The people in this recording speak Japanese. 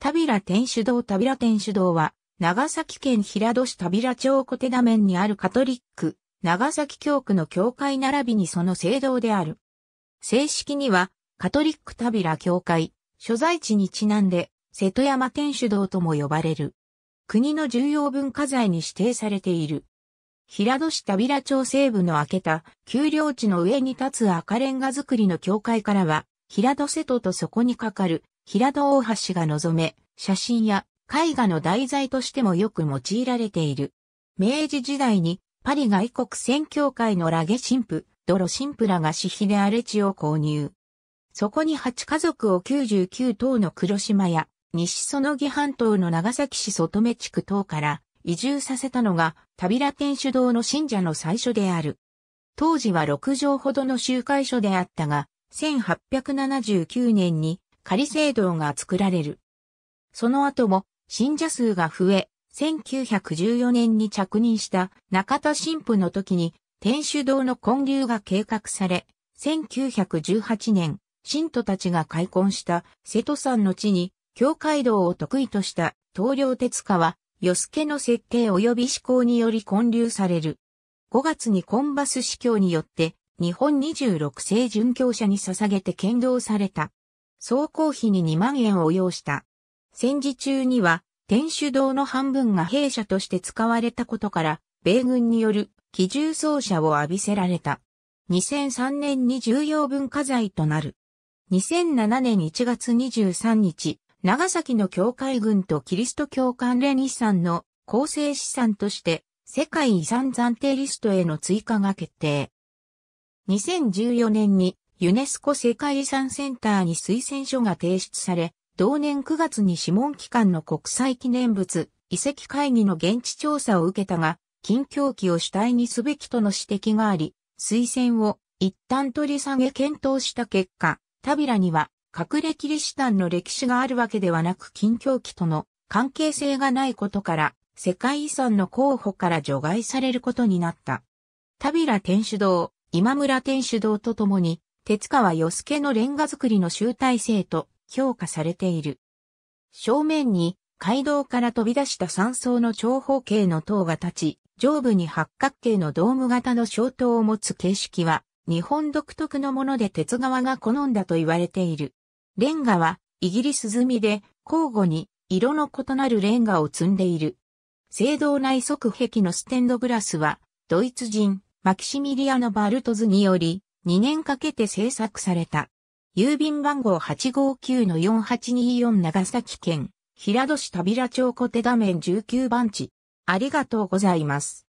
タビラ天主堂ビラ天主堂は、長崎県平戸市タビラ町小手田面にあるカトリック、長崎教区の教会並びにその聖堂である。正式には、カトリックタビラ教会、所在地にちなんで、瀬戸山天主堂とも呼ばれる。国の重要文化財に指定されている。平戸市タビラ町西部の開けた丘陵地の上に立つ赤レンガ造りの教会からは、平戸瀬戸とそこにかかる平戸大橋が望め、写真や絵画の題材としてもよく用いられている。明治時代にパリ外国宣教会のラゲ神父、ドロ神父らが私費で荒れ地を購入。そこに8家族を99島の黒島や西その半島の長崎市外目地区等から移住させたのが、田平天主堂の信者の最初である。当時は6畳ほどの集会所であったが、1879年に仮聖堂が作られる。その後も信者数が増え、1914年に着任した中田神父の時に天主堂の建立が計画され、1918年、信徒たちが開墾した瀬戸山の地に、教会堂を得意とした東領鉄火は、与助の設計及び思考により建立される。5月にコンバス司教によって、日本26世殉教者に捧げて剣道された。総工費に2万円を要した。戦時中には、天主堂の半分が兵舎として使われたことから、米軍による機銃奏者を浴びせられた。2003年に重要文化財となる。2007年1月23日、長崎の教会軍とキリスト教関連遺産の構成資産として世界遺産暫定リストへの追加が決定。2014年にユネスコ世界遺産センターに推薦書が提出され、同年9月に諮問機関の国際記念物、遺跡会議の現地調査を受けたが、近況期を主体にすべきとの指摘があり、推薦を一旦取り下げ検討した結果、タビラには隠れキリシタンの歴史があるわけではなく近況期との関係性がないことから、世界遺産の候補から除外されることになった。タビラ天主堂、今村天主堂とともに、鉄川与助のレンガ作りの集大成と評価されている。正面に街道から飛び出した山層の長方形の塔が立ち、上部に八角形のドーム型の小塔を持つ形式は、日本独特のもので鉄側が好んだと言われている。レンガは、イギリス済みで、交互に、色の異なるレンガを積んでいる。聖堂内側壁のステンドグラスは、ドイツ人、マキシミリアのバルトズにより、2年かけて制作された。郵便番号859 4824長崎県、平戸市田平町小手画面19番地。ありがとうございます。